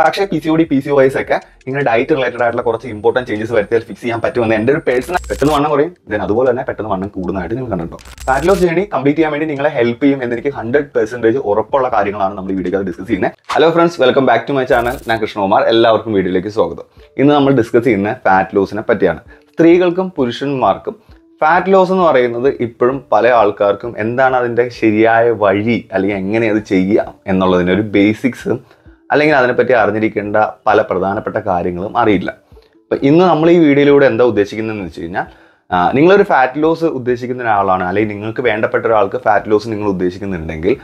പക്ഷെ P C O D P C വൈസ് ഒക്കെ നിങ്ങൾ ഡയറ്റ് റിലേറ്റഡ് ആയിട്ടുള്ള കുറച്ച് ഇമ്പോർട്ടന്റ് ചേഞ്ചസ് വരുത്തിയാൽ ഫിക്സ് ചെയ്യാൻ പറ്റുമെന്ന് എൻ്റെ ഒരു പേഴ്സണൽ പെട്ടെന്ന് വണ്ണം കുറയും ദെൻ അതുപോലെ തന്നെ പെട്ടെന്ന് വണ്ണം കൂടുന്നതായിട്ട് നിങ്ങൾ കണ്ടിട്ടുണ്ടോ ഫാറ്റ് ലോസ് ജേണി കംപ്ലീറ്റ് ചെയ്യാൻ വേണ്ടി നിങ്ങളെ ഹെൽപ്പ് ചെയ്യും എന്നെനിക്ക് ഹൺഡ്രഡ് പെർസെൻറ്റേജ് ഉറപ്പുള്ള കാര്യങ്ങളാണ് നമ്മൾ ഈ വീഡിയോ ഡിസ്കസ് ചെയ്യുന്നത് hello friends welcome back to my channel ഞാൻ കൃഷ്ണകുമാർ എല്ലാവർക്കും വീഡിയോയിലേക്ക് സ്വാഗതം ഇന്ന് നമ്മൾ ഡിസ്കസ് ചെയ്യുന്ന ഫാറ്റ് ലോസിനെ പറ്റിയാണ് സ്ത്രീകൾക്കും പുരുഷന്മാർക്കും ഫാറ്റ് ലോസ് എന്ന് പറയുന്നത് ഇപ്പോഴും പല ആൾക്കാർക്കും എന്താണ് അതിൻ്റെ ശരിയായ വഴി അല്ലെങ്കിൽ എങ്ങനെ അത് ചെയ്യാം എന്നുള്ളതിൻ്റെ ഒരു ബേസിക്സും അല്ലെങ്കിൽ അതിനെപ്പറ്റി അറിഞ്ഞിരിക്കേണ്ട പല പ്രധാനപ്പെട്ട കാര്യങ്ങളും അറിയില്ല അപ്പം ഇന്ന് നമ്മൾ ഈ വീഡിയോയിലൂടെ എന്താ ഉദ്ദേശിക്കുന്നതെന്ന് വെച്ച് കഴിഞ്ഞാൽ നിങ്ങളൊരു ഫാറ്റ് ലോസ് ഉദ്ദേശിക്കുന്ന ഒരാളാണ് അല്ലെങ്കിൽ നിങ്ങൾക്ക് വേണ്ടപ്പെട്ട ഒരാൾക്ക് ഫാറ്റ് ലോസ് നിങ്ങൾ ഉദ്ദേശിക്കുന്നുണ്ടെങ്കിൽ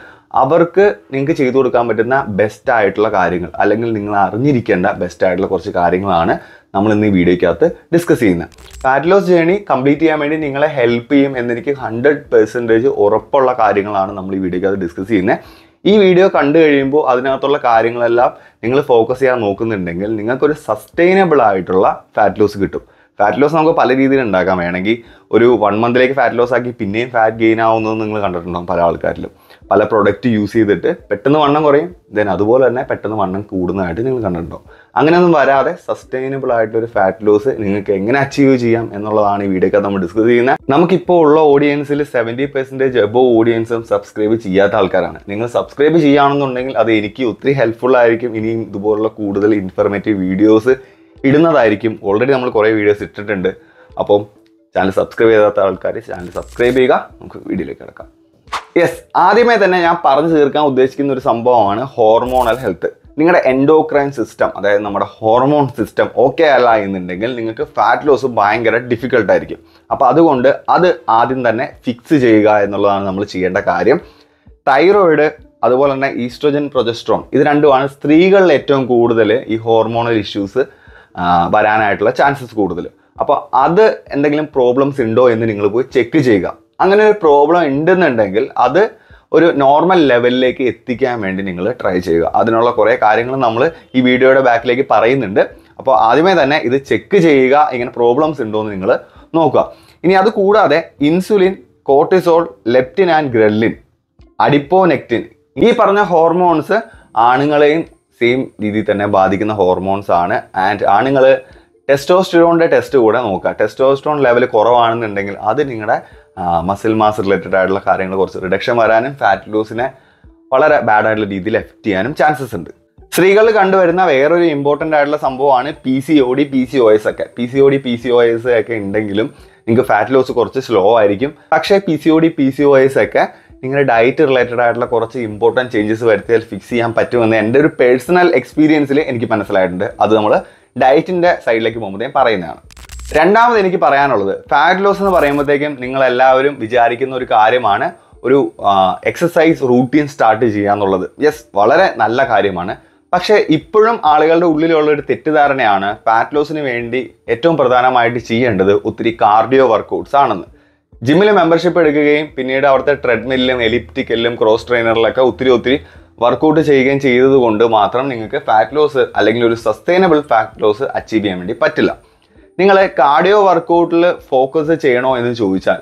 അവർക്ക് നിങ്ങൾക്ക് ചെയ്തു കൊടുക്കാൻ പറ്റുന്ന ബെസ്റ്റ് ആയിട്ടുള്ള കാര്യങ്ങൾ അല്ലെങ്കിൽ നിങ്ങൾ അറിഞ്ഞിരിക്കേണ്ട ബെസ്റ്റ് ആയിട്ടുള്ള കുറച്ച് കാര്യങ്ങളാണ് നമ്മൾ ഇന്ന് ഈ വീഡിയോയ്ക്കകത്ത് ഡിസ്കസ് ചെയ്യുന്നത് ഫാറ്റ് ലോസ് ജേണി കംപ്ലീറ്റ് ചെയ്യാൻ വേണ്ടി നിങ്ങളെ ഹെൽപ്പ് ചെയ്യും എന്നെനിക്ക് ഹൺഡ്രഡ് പെർസെൻറ്റേജ് ഉറപ്പുള്ള കാര്യങ്ങളാണ് നമ്മൾ ഈ വീഡിയോയ്ക്കകത്ത് ഡിസ്കസ് ചെയ്യുന്നത് ഈ വീഡിയോ കണ്ടു കഴിയുമ്പോൾ അതിനകത്തുള്ള കാര്യങ്ങളെല്ലാം നിങ്ങൾ ഫോക്കസ് ചെയ്യാൻ നോക്കുന്നുണ്ടെങ്കിൽ നിങ്ങൾക്കൊരു സസ്റ്റൈനബിൾ ആയിട്ടുള്ള ഫാറ്റ് ലോസ് കിട്ടും ഫാറ്റ് ലോസ് നമുക്ക് പല രീതിയിൽ ഉണ്ടാക്കാം വേണമെങ്കിൽ ഒരു വൺ മന്തിലേക്ക് ഫാറ്റ് ലോസ് ആക്കി പിന്നെയും ഫാറ്റ് ഗെയിൻ ആവുന്നതെന്ന് നിങ്ങൾ കണ്ടിട്ടുണ്ടാകും പല ആൾക്കാരിലും പല പ്രൊഡക്റ്റ് യൂസ് ചെയ്തിട്ട് പെട്ടെന്ന് വണ്ണം കുറയും ദെൻ അതുപോലെ തന്നെ പെട്ടെന്ന് വണ്ണം കൂടുന്നതായിട്ട് നിങ്ങൾ കണ്ടിട്ടുണ്ടോ അങ്ങനെയൊന്നും വരാതെ സസ്റ്റൈനബിൾ ആയിട്ടൊരു ഫാറ്റ് ലോസ് നിങ്ങൾക്ക് എങ്ങനെ അച്ചീവ് ചെയ്യാം എന്നുള്ളതാണ് ഈ വീഡിയോ നമ്മൾ ഡിസ്കസ് ചെയ്യുന്നത് നമുക്കിപ്പോൾ ഉള്ള ഓഡിയൻസിൽ സെവൻറ്റി പെർസെൻറ്റേജ് എബോ ഓഡിയൻസും സബ്സ്ക്രൈബ് ചെയ്യാത്ത ആൾക്കാരാണ് നിങ്ങൾ സബ്സ്ക്രൈബ് ചെയ്യുകയാണെന്നുണ്ടെങ്കിൽ അത് എനിക്ക് ഒത്തിരി ഹെൽപ്ഫുൾ ആയിരിക്കും ഇനിയും ഇതുപോലുള്ള കൂടുതൽ ഇൻഫർമേറ്റീവ് വീഡിയോസ് ഇടുന്നതായിരിക്കും ഓൾറെഡി നമ്മൾ കുറേ വീഡിയോസ് ഇട്ടിട്ടുണ്ട് അപ്പം ചാനൽ സബ്സ്ക്രൈബ് ചെയ്യാത്ത ആൾക്കാർ ചാനൽ സബ്സ്ക്രൈബ് ചെയ്യുക നമുക്ക് വീഡിയോയിലേക്ക് കിടക്കാം യെസ് ആദ്യമേ തന്നെ ഞാൻ പറഞ്ഞു തീർക്കാൻ ഉദ്ദേശിക്കുന്ന ഒരു സംഭവമാണ് ഹോർമോണൽ ഹെൽത്ത് നിങ്ങളുടെ എൻഡോക്രൈൻ സിസ്റ്റം അതായത് നമ്മുടെ ഹോർമോൺ സിസ്റ്റം ഓക്കെ അല്ല എന്നുണ്ടെങ്കിൽ നിങ്ങൾക്ക് ഫാറ്റ് ലോസ് ഭയങ്കര ഡിഫിക്കൽട്ടായിരിക്കും അപ്പോൾ അതുകൊണ്ട് അത് ആദ്യം തന്നെ ഫിക്സ് ചെയ്യുക എന്നുള്ളതാണ് നമ്മൾ ചെയ്യേണ്ട കാര്യം തൈറോയിഡ് അതുപോലെ തന്നെ ഈസ്ട്രോജൻ പ്രൊജസ്ട്രോൺ ഇത് രണ്ടുമാണ് സ്ത്രീകളിൽ ഏറ്റവും കൂടുതൽ ഈ ഹോർമോണൽ ഇഷ്യൂസ് വരാനായിട്ടുള്ള ചാൻസസ് കൂടുതൽ അപ്പോൾ അത് എന്തെങ്കിലും പ്രോബ്ലംസ് ഉണ്ടോ എന്ന് നിങ്ങൾ പോയി ചെക്ക് ചെയ്യുക അങ്ങനെ ഒരു പ്രോബ്ലം ഉണ്ടെന്നുണ്ടെങ്കിൽ അത് ഒരു നോർമൽ ലെവലിലേക്ക് എത്തിക്കാൻ വേണ്ടി നിങ്ങൾ ട്രൈ ചെയ്യുക അതിനുള്ള കുറേ കാര്യങ്ങൾ നമ്മൾ ഈ വീഡിയോയുടെ ബാക്കിലേക്ക് പറയുന്നുണ്ട് അപ്പോൾ ആദ്യമേ തന്നെ ഇത് ചെക്ക് ചെയ്യുക ഇങ്ങനെ പ്രോബ്ലംസ് ഉണ്ടോ എന്ന് നിങ്ങൾ നോക്കുക ഇനി അത് കൂടാതെ insulin cortisol leptin and ghrelin adiponectin ഈ പറഞ്ഞ ഹോർമോൺസ് ആണുങ്ങളെയും സെയിം രീതിയിൽ തന്നെ ബാധിക്കുന്ന ഹോർമോൺസ് ആണ് ആൻഡ് ആണുങ്ങൾ ടെസ്റ്റോസ്റ്റിറോണിൻ്റെ ടെസ്റ്റ് കൂടെ നോക്കുക ടെസ്റ്റോസ്റ്റിറോൺ ലെവൽ കുറവാണെന്നുണ്ടെങ്കിൽ അത് നിങ്ങളുടെ മസിൽ മാസ് റിലേറ്റഡ് ആയിട്ടുള്ള കാര്യങ്ങൾ കുറച്ച് റിഡക്ഷൻ വരാനും ഫാറ്റ് ലൂസിനെ വളരെ ബാഡ് ആയിട്ടുള്ള രീതിയിൽ എഫക്റ്റ് ചെയ്യാനും ചാൻസസ് ഉണ്ട് സ്ത്രീകൾ കണ്ടുവരുന്ന വേറൊരു ഇമ്പോർട്ടൻ്റ് ആയിട്ടുള്ള സംഭവമാണ് P C O D P C O S ഒക്കെ P C O D P C O S ഒക്കെ ഉണ്ടെങ്കിലും നിങ്ങൾക്ക് ഫാറ്റ് ലോസ് കുറച്ച് സ്ലോ ആയിരിക്കും പക്ഷേ P C O D P C O S ഒക്കെ നിങ്ങളുടെ ഡയറ്റ് റിലേറ്റഡ് ആയിട്ടുള്ള കുറച്ച് ഇമ്പോർട്ടൻ്റ് ചേഞ്ചസ് വരുത്തിയാൽ ഫിക്സ് ചെയ്യാൻ പറ്റുമെന്ന് എൻ്റെ ഒരു പേഴ്സണൽ എക്സ്പീരിയൻസിൽ എനിക്ക് മനസ്സിലായിട്ടുണ്ട് അത് നമ്മൾ ഡയറ്റിൻ്റെ സൈഡിലേക്ക് പോകുമ്പോൾ ഞാൻ പറയുന്നതാണ് രണ്ടാമത് എനിക്ക് പറയാനുള്ളത് ഫാറ്റ് ലോസ് എന്ന് പറയുമ്പോഴത്തേക്കും നിങ്ങൾ എല്ലാവരും വിചാരിക്കുന്ന ഒരു കാര്യമാണ് ഒരു എക്സസൈസ് റൂട്ടീൻ സ്റ്റാർട്ട് ചെയ്യുക എന്നുള്ളത് യെസ് വളരെ നല്ല കാര്യമാണ് പക്ഷേ ഇപ്പോഴും ആളുകളുടെ ഉള്ളിലുള്ള ഒരു തെറ്റിദ്ധാരണയാണ് ഫാറ്റ് ലോസിന് വേണ്ടി ഏറ്റവും പ്രധാനമായിട്ട് ചെയ്യേണ്ടത് ഒത്തിരി കാർഡിയോ വർക്കൗട്ട്സ് ആണെന്ന് ജിമ്മിൽ മെമ്പർഷിപ്പ് എടുക്കുകയും പിന്നീട് അവിടുത്തെ ട്രെഡ്മില്ലിലും എലിപ്റ്റിക്കലിലും ക്രോസ് ട്രെയിനറിലൊക്കെ ഒത്തിരി ഒത്തിരി വർക്കൗട്ട് ചെയ്യുകയും ചെയ്തതുകൊണ്ട് മാത്രം നിങ്ങൾക്ക് ഫാറ്റ് ലോസ് അല്ലെങ്കിൽ ഒരു സസ്റ്റൈനബിൾ ഫാറ്റ് ലോസ് അച്ചീവ് ചെയ്യാൻ വേണ്ടി പറ്റില്ല നിങ്ങൾ കാർഡിയോ വർക്കൗട്ടിൽ ഫോക്കസ് ചെയ്യണോ എന്ന് ചോദിച്ചാൽ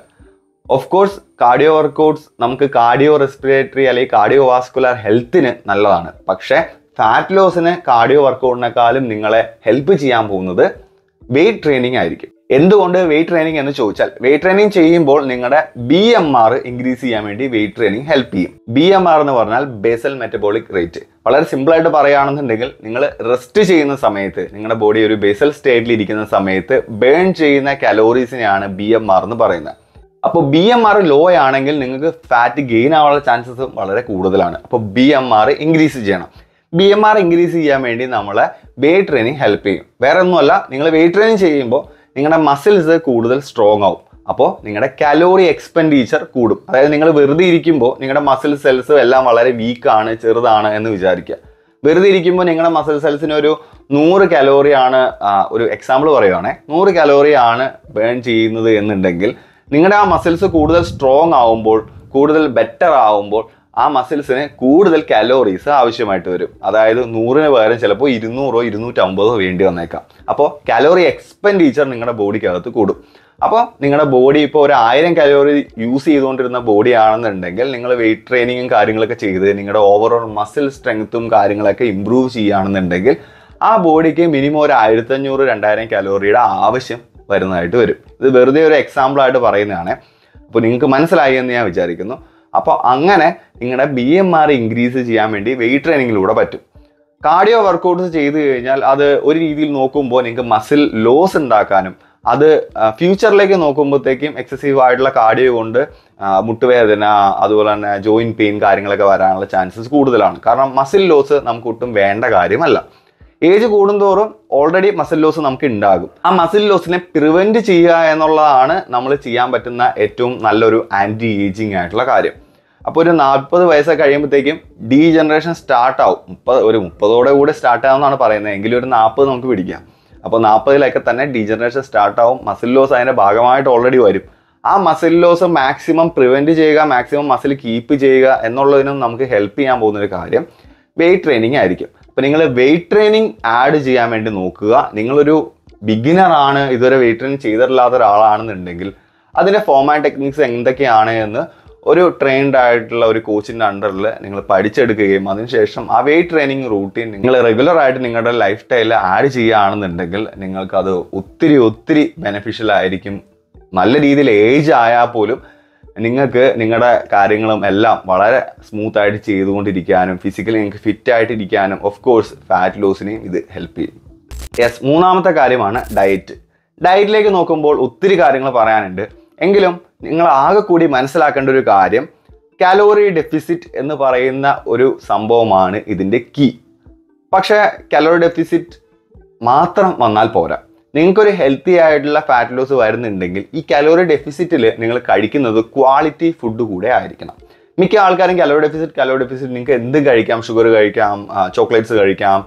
ഓഫ് കോഴ്സ് കാർഡിയോ വർക്കൗട്ട്സ് നമുക്ക് കാർഡിയോ റെസ്പിറേറ്ററി അല്ലെങ്കിൽ കാർഡിയോ വാസ്കുലർ ഹെൽത്തിന് നല്ലതാണ് പക്ഷേ ഫാറ്റ് ലോസിന് കാർഡിയോ വർക്കൗട്ടിനേക്കാളും നിങ്ങളെ ഹെൽപ്പ് ചെയ്യാൻ പോകുന്നത് വെയിറ്റ് ട്രെയിനിങ് ആയിരിക്കും എന്തുകൊണ്ട് വെയിറ്റ് ട്രെയിനിങ് എന്ന് ചോദിച്ചാൽ വെയിറ്റ് ട്രെയിനിങ് ചെയ്യുമ്പോൾ നിങ്ങളുടെ ബി എം ആർ ഇൻക്രീസ് ചെയ്യാൻ വേണ്ടി വെയിറ്റ് ട്രെയിനിങ് ഹെൽപ്പ് ചെയ്യും ബി എം ആർ എന്ന് പറഞ്ഞാൽ ബേസൽ മെറ്റബോളിക് റേറ്റ് വളരെ സിമ്പിളായിട്ട് പറയുകയാണെന്നുണ്ടെങ്കിൽ നിങ്ങൾ റെസ്റ്റ് ചെയ്യുന്ന സമയത്ത് നിങ്ങളുടെ ബോഡി ഒരു ബേസൽ സ്റ്റേറ്റിൽ ഇരിക്കുന്ന സമയത്ത് ബേൺ ചെയ്യുന്ന കലോറീസിനെയാണ് ബി എം ആർ എന്ന് പറയുന്നത് അപ്പോൾ ബി എം ആർ ലോ ആണെങ്കിൽ നിങ്ങൾക്ക് ഫാറ്റ് ഗെയിൻ ആവാനുള്ള ചാൻസസ് വളരെ കൂടുതലാണ് അപ്പോൾ ബി എം ആർ ഇൻക്രീസ് ചെയ്യണം ബി എം ആർ ഇൻക്രീസ് ചെയ്യാൻ വേണ്ടി നമ്മളെ വെയിറ്റ് ട്രെയിനിങ് ഹെൽപ്പ് ചെയ്യും വേറെ ഒന്നുമല്ല നിങ്ങൾ വെയിറ്റ് ട്രെയിനിങ് ചെയ്യുമ്പോൾ നിങ്ങളുടെ മസിൽസ് കൂടുതൽ സ്ട്രോങ് ആവും അപ്പോൾ നിങ്ങളുടെ കലോറി എക്സ്പെൻഡിച്ചർ കൂടും അതായത് നിങ്ങൾ വെറുതെ ഇരിക്കുമ്പോൾ നിങ്ങളുടെ മസിൽ സെൽസ് എല്ലാം വളരെ വീക്കാണ് ചെറുതാണ് എന്ന് വിചാരിക്കുക വെറുതെ ഇരിക്കുമ്പോൾ നിങ്ങളുടെ മസിൽ സെൽസിന് ഒരു നൂറ് കലോറിയാണ് ഒരു എക്സാമ്പിൾ പറയുവാണേ നൂറ് കലോറിയാണ് ബേൺ ചെയ്യുന്നത് എന്നുണ്ടെങ്കിൽ നിങ്ങളുടെ ആ മസിൽസ് കൂടുതൽ സ്ട്രോങ് ആവുമ്പോൾ കൂടുതൽ ബെറ്റർ ആവുമ്പോൾ ആ മസിൽസിന് കൂടുതൽ കാലോറീസ് ആവശ്യമായിട്ട് വരും അതായത് നൂറിന് പകരം ചിലപ്പോൾ ഇരുന്നൂറോ ഇരുന്നൂറ്റമ്പതോ വേണ്ടി വന്നേക്കാം അപ്പോൾ കാലോറി എക്സ്പെൻഡിച്ചർ നിങ്ങളുടെ ബോഡിക്കകത്ത് കൂടും അപ്പോൾ നിങ്ങളുടെ ബോഡി ഇപ്പോൾ ഒരു ആയിരം കലോറി യൂസ് ചെയ്തുകൊണ്ടിരുന്ന ബോഡി ആണെന്നുണ്ടെങ്കിൽ നിങ്ങൾ വെയിറ്റ് ട്രെയിനിങ്ങും കാര്യങ്ങളൊക്കെ ചെയ്ത് നിങ്ങളുടെ ഓവറോൾ മസിൽ സ്ട്രെങ്ത്തും കാര്യങ്ങളൊക്കെ ഇമ്പ്രൂവ് ചെയ്യുകയാണെന്നുണ്ടെങ്കിൽ ആ ബോഡിക്ക് മിനിമം ഒരു ആയിരത്തഞ്ഞൂറ് രണ്ടായിരം കലോറിയുടെ ആവശ്യം വരുന്നതായിട്ട് വരും ഇത് വെറുതെ ഒരു എക്സാമ്പിളായിട്ട് പറയുന്നതാണ് അപ്പോൾ നിങ്ങൾക്ക് മനസ്സിലായി എന്ന് ഞാൻ വിചാരിക്കുന്നു അപ്പോൾ അങ്ങനെ നിങ്ങളുടെ ബി എം ആർ ഇൻക്രീസ് ചെയ്യാൻ വേണ്ടി വെയിറ്റ് ട്രെയിനിങ്ങിലൂടെ പറ്റും കാർഡിയോ വർക്കൗട്ട്സ് ചെയ്തു കഴിഞ്ഞാൽ അത് ഒരു രീതിയിൽ നോക്കുമ്പോൾ നിങ്ങൾക്ക് മസിൽ ലോസ് ഉണ്ടാക്കാനും അത് ഫ്യൂച്ചറിലേക്ക് നോക്കുമ്പോഴത്തേക്കും എക്സസീവ് ആയിട്ടുള്ള കാർഡിയോ കൊണ്ട് മുട്ടുവേദന അതുപോലെ തന്നെ ജോയിൻ പെയിൻ കാര്യങ്ങളൊക്കെ വരാനുള്ള ചാൻസസ് കൂടുതലാണ് കാരണം മസിൽ ലോസ് നമുക്ക് ഒട്ടും വേണ്ട കാര്യമല്ല ഏജ് കൂടുന്തോറും ഓൾറെഡി മസിൽ ലോസ് നമുക്ക് ഉണ്ടാകും ആ മസിൽ ലോസിനെ പ്രിവെന്റ് ചെയ്യുക എന്നുള്ളതാണ് നമ്മൾ ചെയ്യാൻ പറ്റുന്ന ഏറ്റവും നല്ലൊരു ആൻറ്റി ഏജിങ് ആയിട്ടുള്ള കാര്യം അപ്പോൾ ഒരു നാൽപ്പത് വയസ്സ് കഴിയുമ്പോഴത്തേക്കും ഡീ ജനറേഷൻ സ്റ്റാർട്ട് ആവും മുപ്പത് ഒരു മുപ്പതോടെ കൂടെ സ്റ്റാർട്ട് ആവുമെന്നാണ് പറയുന്നത് എങ്കിലും ഒരു നാൽപ്പത് നമുക്ക് പിടിക്കാം അപ്പോൾ നാൽപ്പതിലൊക്കെ തന്നെ ഡീ ജനറേഷൻ സ്റ്റാർട്ട് ആവും മസിൽ ലോസ് അതിൻ്റെ ഭാഗമായിട്ട് ഓൾറെഡി വരും ആ മസിൽ ലോസ് മാക്സിമം പ്രിവെൻറ്റ് ചെയ്യുക മാക്സിമം മസിൽ കീപ്പ് ചെയ്യുക എന്നുള്ളതിനും നമുക്ക് ഹെൽപ്പ് ചെയ്യാൻ പോകുന്നൊരു കാര്യം വെയിറ്റ് ട്രെയിനിങ് ആയിരിക്കും അപ്പോൾ നിങ്ങൾ വെയിറ്റ് ട്രെയിനിങ് ആഡ് ചെയ്യാൻ വേണ്ടി നോക്കുക നിങ്ങളൊരു ബിഗിനർ ആണ് ഇതുവരെ വെയിറ്റ് ട്രെയിനിങ് ചെയ്തിട്ടില്ലാത്ത ഒരാളാണെന്നുണ്ടെങ്കിൽ അതിൻ്റെ ആൻഡ് ടെക്നിക്സ് എന്തൊക്കെയാണ് എന്ന് ഒരു ട്രെയിൻഡ് ആയിട്ടുള്ള ഒരു കോച്ചിൻ്റെ അണ്ടറിൽ നിങ്ങൾ പഠിച്ചെടുക്കുകയും അതിനുശേഷം ആ വെയിറ്റ് ട്രെയിനിങ് റൂട്ടീൻ നിങ്ങൾ റെഗുലർ ആയിട്ട് നിങ്ങളുടെ ലൈഫ് സ്റ്റൈലിൽ ആഡ് ചെയ്യുകയാണെന്നുണ്ടെങ്കിൽ നിങ്ങൾക്കത് ഒത്തിരി ഒത്തിരി ബെനിഫിഷ്യൽ ആയിരിക്കും നല്ല രീതിയിൽ ഏജ് ആയാൽ പോലും നിങ്ങൾക്ക് നിങ്ങളുടെ കാര്യങ്ങളും എല്ലാം വളരെ സ്മൂത്ത് ആയിട്ട് ചെയ്തുകൊണ്ടിരിക്കാനും ഫിസിക്കലി നിങ്ങൾക്ക് ഫിറ്റ് ആയിട്ട് ഇരിക്കാനും ഓഫ് കോഴ്സ് ഫാറ്റ് ലോസിനെയും ഇത് ഹെൽപ്പ് ചെയ്യും യെസ് മൂന്നാമത്തെ കാര്യമാണ് ഡയറ്റ് ഡയറ്റിലേക്ക് നോക്കുമ്പോൾ ഒത്തിരി കാര്യങ്ങൾ പറയാനുണ്ട് എങ്കിലും നിങ്ങൾ ആകെ കൂടി മനസ്സിലാക്കേണ്ട ഒരു കാര്യം കാലോറി ഡെഫിസിറ്റ് എന്ന് പറയുന്ന ഒരു സംഭവമാണ് ഇതിൻ്റെ കീ പക്ഷേ കാലോറി ഡെഫിസിറ്റ് മാത്രം വന്നാൽ പോരാ നിങ്ങൾക്കൊരു ഹെൽത്തി ആയിട്ടുള്ള ഫാറ്റ് ലോസ് വരുന്നുണ്ടെങ്കിൽ ഈ കലോറി ഡെഫിസിറ്റിൽ നിങ്ങൾ കഴിക്കുന്നത് ക്വാളിറ്റി ഫുഡ് കൂടെ ആയിരിക്കണം മിക്ക ആൾക്കാരും കലോറി ഡെഫിസിറ്റ് കലോറി ഡെഫിസിറ്റ് നിങ്ങൾക്ക് എന്തും കഴിക്കാം ഷുഗർ കഴിക്കാം ചോക്ലേറ്റ്സ് കഴിക്കാം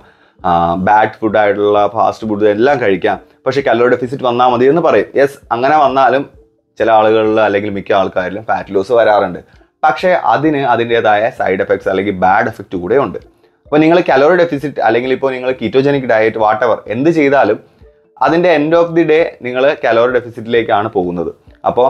ബാഡ് ഫുഡ് ആയിട്ടുള്ള ഫാസ്റ്റ് ഫുഡ് എല്ലാം കഴിക്കാം പക്ഷേ കലോറി ഡെഫിസിറ്റ് വന്നാൽ മതി എന്ന് പറയും യെസ് അങ്ങനെ വന്നാലും ചില ആളുകളിൽ അല്ലെങ്കിൽ മിക്ക ആൾക്കാരിലും ഫാറ്റ് ലോസ് വരാറുണ്ട് പക്ഷേ അതിന് അതിൻ്റേതായ സൈഡ് എഫക്ട്സ് അല്ലെങ്കിൽ ബാഡ് എഫക്റ്റ് കൂടെ ഉണ്ട് അപ്പോൾ നിങ്ങൾ കലോറി ഡെഫിസിറ്റ് അല്ലെങ്കിൽ ഇപ്പോൾ നിങ്ങൾ കീറ്റോജനിക് ഡയറ്റ് വാട്ടെവർ എന്ത് ചെയ്താലും അതിൻ്റെ എൻഡ് ഓഫ് ദി ഡേ നിങ്ങൾ കലോറി ഡെഫിസിറ്റിലേക്കാണ് പോകുന്നത് അപ്പോൾ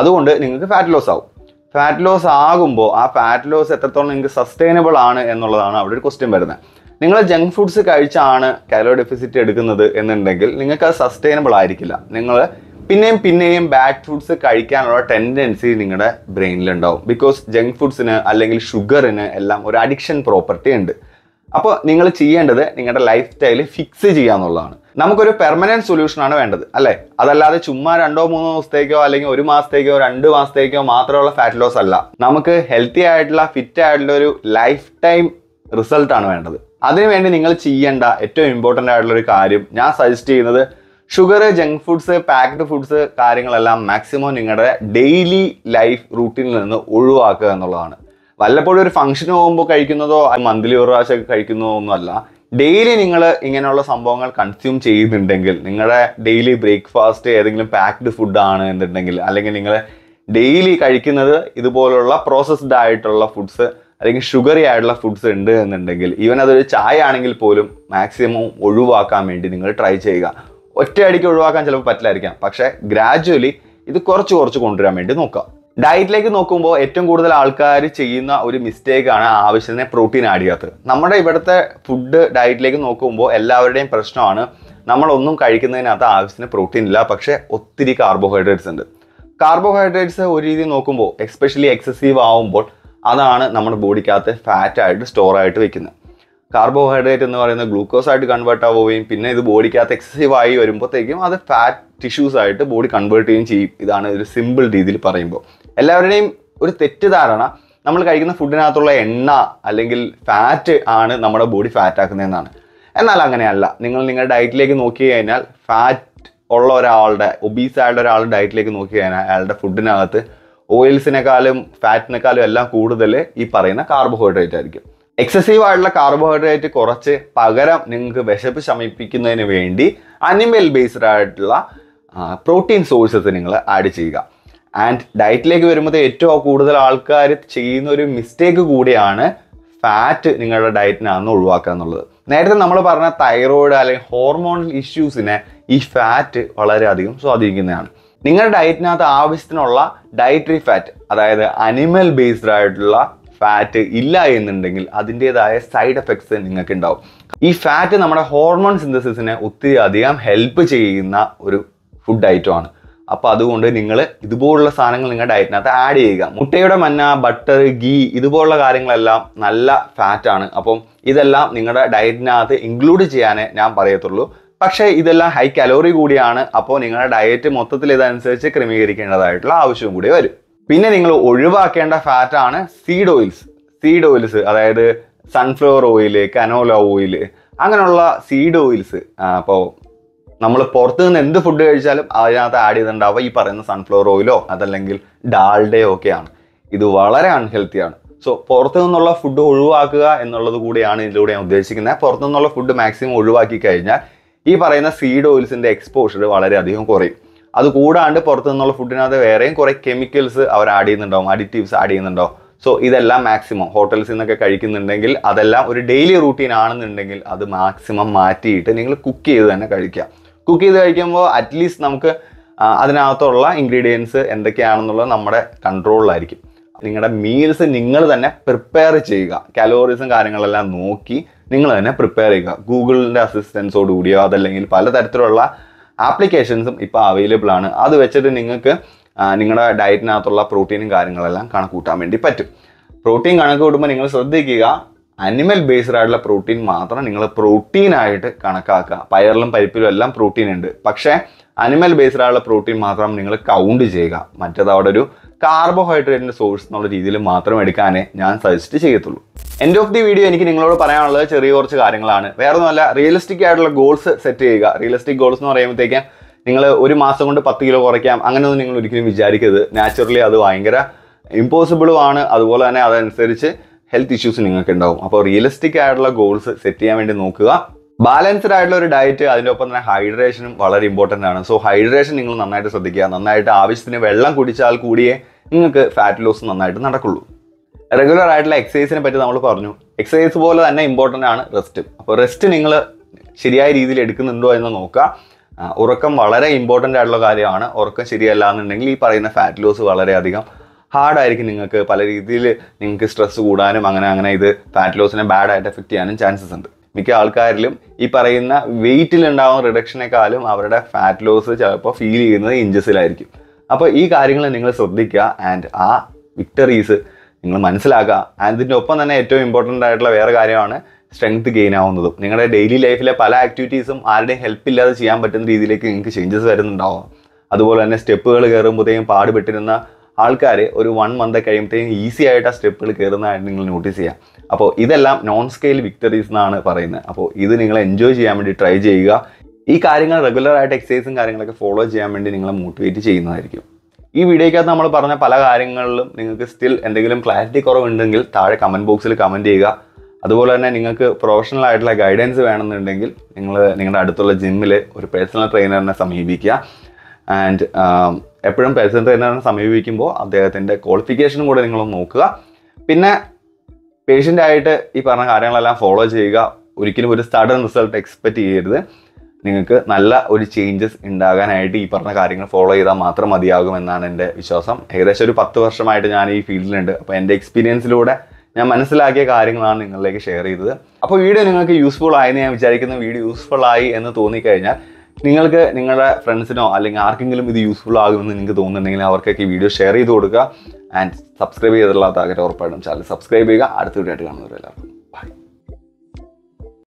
അതുകൊണ്ട് നിങ്ങൾക്ക് ഫാറ്റ് ലോസ് ആവും ഫാറ്റ് ലോസ് ആകുമ്പോൾ ആ ഫാറ്റ് ലോസ് എത്രത്തോളം നിങ്ങൾക്ക് സസ്റ്റൈനബിൾ ആണ് എന്നുള്ളതാണ് അവിടെ ഒരു ക്വസ്റ്റ്യൻ വരുന്നത് നിങ്ങൾ ജങ്ക് ഫുഡ്സ് കഴിച്ചാണ് കലോറി ഡെഫിസിറ്റ് എടുക്കുന്നത് എന്നുണ്ടെങ്കിൽ നിങ്ങൾക്ക് അത് സസ്റ്റൈനബിൾ ആയിരിക്കില്ല നിങ്ങൾ പിന്നെയും പിന്നെയും ബാഡ് ഫുഡ്സ് കഴിക്കാനുള്ള ടെൻഡൻസി നിങ്ങളുടെ ബ്രെയിനിലുണ്ടാവും ബിക്കോസ് ജങ്ക് ഫുഡ്സിന് അല്ലെങ്കിൽ ഷുഗറിന് എല്ലാം ഒരു അഡിക്ഷൻ പ്രോപ്പർട്ടി ഉണ്ട് അപ്പോൾ നിങ്ങൾ ചെയ്യേണ്ടത് നിങ്ങളുടെ ലൈഫ് സ്റ്റൈൽ ഫിക്സ് ചെയ്യുക എന്നുള്ളതാണ് നമുക്കൊരു പെർമനന്റ് സൊല്യൂഷനാണ് വേണ്ടത് അല്ലേ അതല്ലാതെ ചുമ്മാ രണ്ടോ മൂന്നോ ദിവസത്തേക്കോ അല്ലെങ്കിൽ ഒരു മാസത്തേക്കോ രണ്ട് മാസത്തേക്കോ മാത്രമുള്ള ഫാറ്റ് ലോസ് അല്ല നമുക്ക് ഹെൽത്തി ആയിട്ടുള്ള ഫിറ്റ് ആയിട്ടുള്ള ഒരു ലൈഫ് ടൈം റിസൾട്ടാണ് വേണ്ടത് അതിനുവേണ്ടി നിങ്ങൾ ചെയ്യേണ്ട ഏറ്റവും ഇമ്പോർട്ടൻ്റ് ആയിട്ടുള്ള ഒരു കാര്യം ഞാൻ സജസ്റ്റ് ചെയ്യുന്നത് sugar junk foods packed foods കാര്യങ്ങളെല്ലാം മാക്സിമം നിങ്ങളുടെ ഡെയിലി ലൈഫ് റൂട്ടീനിൽ നിന്ന് ഒഴിവാക്കുക എന്നുള്ളതാണ് വല്ലപ്പോഴും ഒരു ഫംഗ്ഷന് പോകുമ്പോൾ കഴിക്കുന്നതോ മന്ത്ലി ഒരു പ്രാവശ്യം കഴിക്കുന്നതോ ഒന്നുമല്ല ഡെയിലി നിങ്ങൾ ഇങ്ങനെയുള്ള സംഭവങ്ങൾ കൺസ്യൂം ചെയ്യുന്നുണ്ടെങ്കിൽ നിങ്ങളുടെ ഡെയിലി ബ്രേക്ക്ഫാസ്റ്റ് ഏതെങ്കിലും പാക്ഡ് ഫുഡ് ആണ് എന്നുണ്ടെങ്കിൽ അല്ലെങ്കിൽ നിങ്ങൾ ഡെയിലി കഴിക്കുന്നത് ഇതുപോലുള്ള പ്രോസസ്ഡ് ആയിട്ടുള്ള ഫുഡ്സ് അല്ലെങ്കിൽ ഷുഗറി ആയിട്ടുള്ള ഫുഡ്സ് ഉണ്ട് എന്നുണ്ടെങ്കിൽ ഈവൻ അതൊരു ചായ ആണെങ്കിൽ പോലും മാക്സിമം ഒഴിവാക്കാൻ വേണ്ടി നിങ്ങൾ ട്രൈ ചെയ്യുക ഒറ്റയടിക്ക് ഒഴിവാക്കാൻ ചിലപ്പോൾ പറ്റില്ലായിരിക്കാം പക്ഷേ ഗ്രാജുവലി ഇത് കുറച്ച് കുറച്ച് കൊണ്ടുവരാൻ വേണ്ടി നോക്കുക ഡയറ്റിലേക്ക് നോക്കുമ്പോൾ ഏറ്റവും കൂടുതൽ ആൾക്കാർ ചെയ്യുന്ന ഒരു മിസ്റ്റേക്ക് ആണ് ആവശ്യത്തിന് പ്രോട്ടീൻ ആഡ് ചെയ്യാത്തത് നമ്മുടെ ഇവിടുത്തെ ഫുഡ് ഡയറ്റിലേക്ക് നോക്കുമ്പോൾ എല്ലാവരുടെയും പ്രശ്നമാണ് നമ്മളൊന്നും കഴിക്കുന്നതിനകത്ത് ആവശ്യത്തിന് പ്രോട്ടീൻ ഇല്ല പക്ഷേ ഒത്തിരി കാർബോഹൈഡ്രേറ്റ്സ് ഉണ്ട് കാർബോഹൈഡ്രേറ്റ്സ് ഒരു രീതി നോക്കുമ്പോൾ എക്സ്പെഷ്യലി എക്സസീവ് ആവുമ്പോൾ അതാണ് നമ്മുടെ ബോഡിക്കകത്ത് ഫാറ്റായിട്ട് സ്റ്റോറായിട്ട് വെക്കുന്നത് കാർബോഹൈഡ്രേറ്റ് എന്ന് പറയുന്നത് ഗ്ലൂക്കോസ് ആയിട്ട് കൺവേർട്ട് ആവുകയും പിന്നെ ഇത് ബോഡിക്കകത്ത് എക്സസീവ് ആയി വരുമ്പോഴത്തേക്കും അത് ഫാറ്റ് ടിഷ്യൂസ് ആയിട്ട് ബോഡി കൺവേർട്ട് ചെയ്യുകയും ചെയ്യും ഇതാണ് ഒരു സിമ്പിൾ രീതിയിൽ പറയുമ്പോൾ എല്ലാവരുടെയും ഒരു തെറ്റിദ്ധാരണ നമ്മൾ കഴിക്കുന്ന ഫുഡിനകത്തുള്ള എണ്ണ അല്ലെങ്കിൽ ഫാറ്റ് ആണ് നമ്മുടെ ബോഡി ഫാറ്റ് ആക്കുന്നതെന്നാണ് എന്നാൽ അങ്ങനെയല്ല നിങ്ങൾ നിങ്ങളുടെ ഡയറ്റിലേക്ക് നോക്കി കഴിഞ്ഞാൽ ഫാറ്റ് ഉള്ള ഒരാളുടെ ഒബീസ് ആയിട്ടുള്ള ഒരാളുടെ ഡയറ്റിലേക്ക് നോക്കി കഴിഞ്ഞാൽ അയാളുടെ ഫുഡിനകത്ത് ഓയിൽസിനെക്കാളും ഫാറ്റിനേക്കാളും എല്ലാം കൂടുതൽ ഈ പറയുന്ന കാർബോഹൈഡ്രേറ്റ് ആയിരിക്കും എക്സസീവ് ആയിട്ടുള്ള കാർബോഹൈഡ്രേറ്റ് കുറച്ച് പകരം നിങ്ങൾക്ക് വിശപ്പ് ശമിപ്പിക്കുന്നതിന് വേണ്ടി അനിമൽ ബേസ്ഡ് ആയിട്ടുള്ള പ്രോട്ടീൻ സോഴ്സസ് നിങ്ങൾ ആഡ് ചെയ്യുക ആൻഡ് ഡയറ്റിലേക്ക് വരുമ്പോൾ ഏറ്റവും കൂടുതൽ ആൾക്കാർ ചെയ്യുന്ന ഒരു മിസ്റ്റേക്ക് കൂടിയാണ് ഫാറ്റ് നിങ്ങളുടെ ഡയറ്റിനാണെന്ന് ഒഴിവാക്കുക എന്നുള്ളത് നേരത്തെ നമ്മൾ പറഞ്ഞ തൈറോയിഡ് അല്ലെങ്കിൽ ഹോർമോൺ ഇഷ്യൂസിനെ ഈ ഫാറ്റ് വളരെയധികം സ്വാധീനിക്കുന്നതാണ് നിങ്ങളുടെ ഡയറ്റിനകത്ത് ആവശ്യത്തിനുള്ള ഡയറ്ററി ഫാറ്റ് അതായത് അനിമൽ ബേസ്ഡ് ആയിട്ടുള്ള ഫാറ്റ് ഇല്ല എന്നുണ്ടെങ്കിൽ അതിൻ്റെതായ സൈഡ് എഫക്ട്സ് നിങ്ങൾക്ക് ഉണ്ടാവും ഈ ഫാറ്റ് നമ്മുടെ ഹോർമോൺ സിന്തസിസിനെ ഒത്തിരി അധികം ഹെൽപ്പ് ചെയ്യുന്ന ഒരു ഫുഡ് ഐറ്റമാണ് അപ്പോൾ അതുകൊണ്ട് നിങ്ങൾ ഇതുപോലുള്ള സാധനങ്ങൾ നിങ്ങളുടെ ഡയറ്റിനകത്ത് ആഡ് ചെയ്യുക മുട്ടയുടെ മഞ്ഞ ബട്ടർ ഗീ ഇതുപോലുള്ള കാര്യങ്ങളെല്ലാം നല്ല ഫാറ്റാണ് അപ്പം ഇതെല്ലാം നിങ്ങളുടെ ഡയറ്റിനകത്ത് ഇൻക്ലൂഡ് ചെയ്യാനേ ഞാൻ പറയത്തുള്ളൂ പക്ഷേ ഇതെല്ലാം ഹൈ കലോറി കൂടിയാണ് അപ്പോൾ നിങ്ങളുടെ ഡയറ്റ് മൊത്തത്തിൽ ഇതനുസരിച്ച് ക്രമീകരിക്കേണ്ടതായിട്ടുള്ള ആവശ്യവും കൂടി വരും പിന്നെ നിങ്ങൾ ഒഴിവാക്കേണ്ട ഫാറ്റാണ് സീഡ് ഓയിൽസ് സീഡ് ഓയിൽസ് അതായത് സൺഫ്ലവർ ഓയില് കനോല ഓയില് അങ്ങനെയുള്ള സീഡ് ഓയിൽസ് അപ്പോൾ നമ്മൾ പുറത്തു നിന്ന് എന്ത് ഫുഡ് കഴിച്ചാലും അതിനകത്ത് ആഡ് ചെയ്തിട്ടുണ്ടാവുക ഈ പറയുന്ന സൺഫ്ലവർ ഓയിലോ അതല്ലെങ്കിൽ ഡാൾഡയോ ഒക്കെയാണ് ഇത് വളരെ അൺഹെൽത്തിയാണ് സോ പുറത്തു നിന്നുള്ള ഫുഡ് ഒഴിവാക്കുക എന്നുള്ളത് കൂടിയാണ് ഇതിലൂടെ ഞാൻ ഉദ്ദേശിക്കുന്നത് പുറത്തു നിന്നുള്ള ഫുഡ് മാക്സിമം ഒഴിവാക്കി കഴിഞ്ഞാൽ ഈ പറയുന്ന സീഡ് ഓയിൽസിൻ്റെ എക്സ്പോഷർ വളരെയധികം കുറയും അതുകൂടാണ്ട് പുറത്തു നിന്നുള്ള ഫുഡിനകത്ത് വേറെയും കുറേ കെമിക്കൽസ് അവർ ആഡ് ചെയ്യുന്നുണ്ടാവും അഡിറ്റീവ്സ് ആഡ് ചെയ്യുന്നുണ്ടാവും സോ ഇതെല്ലാം മാക്സിമം ഹോട്ടൽസിൽ നിന്നൊക്കെ കഴിക്കുന്നുണ്ടെങ്കിൽ അതെല്ലാം ഒരു ഡെയിലി റൂട്ടീൻ ആണെന്നുണ്ടെങ്കിൽ അത് മാക്സിമം മാറ്റിയിട്ട് നിങ്ങൾ കുക്ക് ചെയ്ത് തന്നെ കഴിക്കാം കുക്ക് ചെയ്ത് കഴിക്കുമ്പോൾ അറ്റ്ലീസ്റ്റ് നമുക്ക് അതിനകത്തുള്ള ഇൻഗ്രീഡിയൻസ് എന്തൊക്കെയാണെന്നുള്ളത് നമ്മുടെ കൺട്രോളിലായിരിക്കും നിങ്ങളുടെ മീൽസ് നിങ്ങൾ തന്നെ പ്രിപ്പയർ ചെയ്യുക കാലോറീസും കാര്യങ്ങളെല്ലാം നോക്കി നിങ്ങൾ തന്നെ പ്രിപ്പയർ ചെയ്യുക ഗൂഗിളിൻ്റെ അസിസ്റ്റൻസോടുകൂടിയോ അതല്ലെങ്കിൽ പലതരത്തിലുള്ള ആപ്ലിക്കേഷൻസും ഇപ്പോൾ അവൈലബിൾ ആണ് അത് വെച്ചിട്ട് നിങ്ങൾക്ക് നിങ്ങളുടെ ഡയറ്റിനകത്തുള്ള പ്രോട്ടീനും കാര്യങ്ങളെല്ലാം കണക്കൂട്ടാൻ വേണ്ടി പറ്റും പ്രോട്ടീൻ കണക്ക് കൂട്ടുമ്പോൾ നിങ്ങൾ ശ്രദ്ധിക്കുക അനിമൽ ബേസ്ഡ് ആയിട്ടുള്ള പ്രോട്ടീൻ മാത്രം നിങ്ങൾ പ്രോട്ടീനായിട്ട് കണക്കാക്കുക പയറിലും പരിപ്പിലും എല്ലാം പ്രോട്ടീൻ ഉണ്ട് പക്ഷേ അനിമൽ ബേസ്ഡ് ആയിട്ടുള്ള പ്രോട്ടീൻ മാത്രം നിങ്ങൾ കൗണ്ട് ചെയ്യുക മറ്റത് അവിടെ ഒരു കാർബോഹൈഡ്രേറ്റിന്റെ സോഴ്സ് എന്നുള്ള രീതിയിൽ മാത്രം എടുക്കാനേ ഞാൻ സജസ്റ്റ് ചെയ്യത്തുള്ളൂ എൻഡ് ഓഫ് ദി വീഡിയോ എനിക്ക് നിങ്ങളോട് പറയാനുള്ളത് ചെറിയ കുറച്ച് കാര്യങ്ങളാണ് വേറെ ഒന്നുമല്ല റിയലിസ്റ്റിക് ആയിട്ടുള്ള ഗോൾസ് സെറ്റ് ചെയ്യുക റിയലിസ്റ്റിക് ഗോൾസ് എന്ന് പറയുമ്പോഴത്തേക്കും നിങ്ങൾ ഒരു മാസം കൊണ്ട് പത്ത് കിലോ കുറയ്ക്കാം അങ്ങനെയൊന്നും നിങ്ങൾ ഒരിക്കലും വിചാരിക്കരുത് നാച്ചുറലി അത് ഭയങ്കര ഇമ്പോസിബിളും ആണ് അതുപോലെ തന്നെ അതനുസരിച്ച് ഹെൽത്ത് ഇഷ്യൂസ് നിങ്ങൾക്ക് ഉണ്ടാവും അപ്പോൾ റിയലിസ്റ്റിക് ആയിട്ടുള്ള ഗോൾസ് സെറ്റ് ചെയ്യാൻ വേണ്ടി നോക്കുക ബാലൻസ്ഡ് ആയിട്ടുള്ള ഒരു ഡയറ്റ് അതിൻ്റെ ഒപ്പം തന്നെ ഹൈഡ്രേഷനും വളരെ ഇമ്പോർട്ടൻ്റ് ആണ് സോ ഹൈഡ്രേഷൻ നിങ്ങൾ നന്നായിട്ട് ശ്രദ്ധിക്കുക നന്നായിട്ട് ആവശ്യത്തിന് വെള്ളം കുടിച്ചാൽ കൂടിയേ നിങ്ങൾക്ക് ഫാറ്റ് ലോസ് നന്നായിട്ട് നടക്കുള്ളൂ റെഗുലർ ആയിട്ടുള്ള എക്സസൈസിനെ പറ്റി നമ്മൾ പറഞ്ഞു എക്സസൈസ് പോലെ തന്നെ ഇമ്പോർട്ടൻ്റ് ആണ് റെസ്റ്റ് അപ്പോൾ റെസ്റ്റ് നിങ്ങൾ ശരിയായ രീതിയിൽ എടുക്കുന്നുണ്ടോ എന്ന് നോക്കുക ഉറക്കം വളരെ ഇമ്പോർട്ടൻ്റ് ആയിട്ടുള്ള കാര്യമാണ് ഉറക്കം ശരിയല്ല എന്നുണ്ടെങ്കിൽ ഈ പറയുന്ന ഫാറ്റ് ലോസ് വളരെയധികം ഹാർഡായിരിക്കും നിങ്ങൾക്ക് പല രീതിയിൽ നിങ്ങൾക്ക് സ്ട്രെസ് കൂടാനും അങ്ങനെ അങ്ങനെ ഇത് ഫാറ്റ് ലോസിനെ ബാഡായിട്ട് എഫക്റ്റ് ചെയ്യാനും ചാൻസസ് ഉണ്ട് മിക്ക ആൾക്കാരിലും ഈ പറയുന്ന വെയിറ്റിൽ ഉണ്ടാകുന്ന റിഡക്ഷനേക്കാളും അവരുടെ ഫാറ്റ് ലോസ് ചിലപ്പോൾ ഫീൽ ചെയ്യുന്നത് ഇഞ്ചസിലായിരിക്കും അപ്പോൾ ഈ കാര്യങ്ങൾ നിങ്ങൾ ശ്രദ്ധിക്കുക ആൻഡ് ആ വിക്ടറീസ് നിങ്ങൾ മനസ്സിലാക്കുക ആൻഡ് ഇതിൻ്റെ ഒപ്പം തന്നെ ഏറ്റവും ഇമ്പോർട്ടൻ്റ് ആയിട്ടുള്ള വേറെ കാര്യമാണ് സ്ട്രെങ്ത് ഗെയിൻ ആവുന്നതും നിങ്ങളുടെ ഡെയിലി ലൈഫിലെ പല ആക്ടിവിറ്റീസും ആരുടെയും ഹെൽപ്പ് ഇല്ലാതെ ചെയ്യാൻ പറ്റുന്ന രീതിയിലേക്ക് നിങ്ങൾക്ക് ചേഞ്ചസ് വരുന്നുണ്ടാവും അതുപോലെ തന്നെ സ്റ്റെപ്പുകൾ കയറുമ്പോഴത്തേക്കും പാടുപെട്ടിരുന്ന ആൾക്കാർ ഒരു വൺ മന്ത് കഴിയുമ്പോഴത്തേക്കും ഈസി ആയിട്ട് ആ സ്റ്റെപ്പുകൾ കയറുന്നതായിട്ട് നിങ്ങൾ നോട്ടീസ് ചെയ്യാം അപ്പോൾ ഇതെല്ലാം നോൺ സ്കെയിൽ വിക്ടറീസ് എന്നാണ് പറയുന്നത് അപ്പോൾ ഇത് നിങ്ങൾ എൻജോയ് ചെയ്യാൻ വേണ്ടി ട്രൈ ചെയ്യുക ഈ കാര്യങ്ങൾ റെഗുലർ ആയിട്ട് എക്സസൈസും കാര്യങ്ങളൊക്കെ ഫോളോ ചെയ്യാൻ വേണ്ടി നിങ്ങളെ മോട്ടിവേറ്റ് ചെയ്യുന്നതായിരിക്കും ഈ വീഡിയോയ്ക്കകത്ത് നമ്മൾ പറഞ്ഞ പല കാര്യങ്ങളിലും നിങ്ങൾക്ക് സ്റ്റിൽ എന്തെങ്കിലും ക്ലാരിറ്റി കുറവുണ്ടെങ്കിൽ താഴെ കമൻറ്റ് ബോക്സിൽ കമൻറ്റ് ചെയ്യുക അതുപോലെ തന്നെ നിങ്ങൾക്ക് പ്രൊഫഷണൽ ആയിട്ടുള്ള ഗൈഡൻസ് വേണമെന്നുണ്ടെങ്കിൽ നിങ്ങൾ നിങ്ങളുടെ അടുത്തുള്ള ജിമ്മിൽ ഒരു പേഴ്സണൽ ട്രെയിനറിനെ സമീപിക്കുക ആൻഡ് um, എപ്പോഴും പേഴ്സണൽ ട്രെയിനറിനെ സമീപിക്കുമ്പോൾ അദ്ദേഹത്തിൻ്റെ ക്വാളിഫിക്കേഷനും കൂടെ നിങ്ങൾ നോക്കുക പിന്നെ പേഷ്യൻ്റായിട്ട് ഈ പറഞ്ഞ കാര്യങ്ങളെല്ലാം ഫോളോ ചെയ്യുക ഒരിക്കലും ഒരു സഡൻ റിസൾട്ട് എക്സ്പെക്റ്റ് ചെയ്യരുത് നിങ്ങൾക്ക് നല്ല ഒരു ചേഞ്ചസ് ഉണ്ടാകാനായിട്ട് ഈ പറഞ്ഞ കാര്യങ്ങൾ ഫോളോ ചെയ്താൽ മാത്രം മതിയാകും എന്നാണ് എൻ്റെ വിശ്വാസം ഏകദേശം ഒരു പത്ത് വർഷമായിട്ട് ഞാൻ ഈ ഫീൽഡിലുണ്ട് അപ്പോൾ എൻ്റെ എക്സ്പീരിയൻസിലൂടെ ഞാൻ മനസ്സിലാക്കിയ കാര്യങ്ങളാണ് നിങ്ങളിലേക്ക് ഷെയർ ചെയ്തത് അപ്പോൾ വീഡിയോ നിങ്ങൾക്ക് യൂസ്ഫുൾ ആയെന്ന് ഞാൻ വിചാരിക്കുന്നു വീഡിയോ യൂസ്ഫുൾ ആയി എന്ന് തോന്നിക്കഴിഞ്ഞാൽ നിങ്ങൾക്ക് നിങ്ങളുടെ ഫ്രണ്ട്സിനോ അല്ലെങ്കിൽ ആർക്കെങ്കിലും ഇത് യൂസ്ഫുൾ ആകുമെന്ന് നിങ്ങൾക്ക് തോന്നുന്നുണ്ടെങ്കിൽ അവർക്കൊക്കെ ഈ വീഡിയോ ഷെയർ ചെയ്ത് കൊടുക്കുക ആൻഡ് സബ്സ്ക്രൈബ് ചെയ്തിട്ടുള്ള താല്പര്യം ഉറപ്പായിട്ടും ചാനൽ സബ്സ്ക്രൈബ് ചെയ്യുക അടുത്ത വീഡിയോ ആയിട്ട് കാണുന്നവരെല്ലാവർക്കും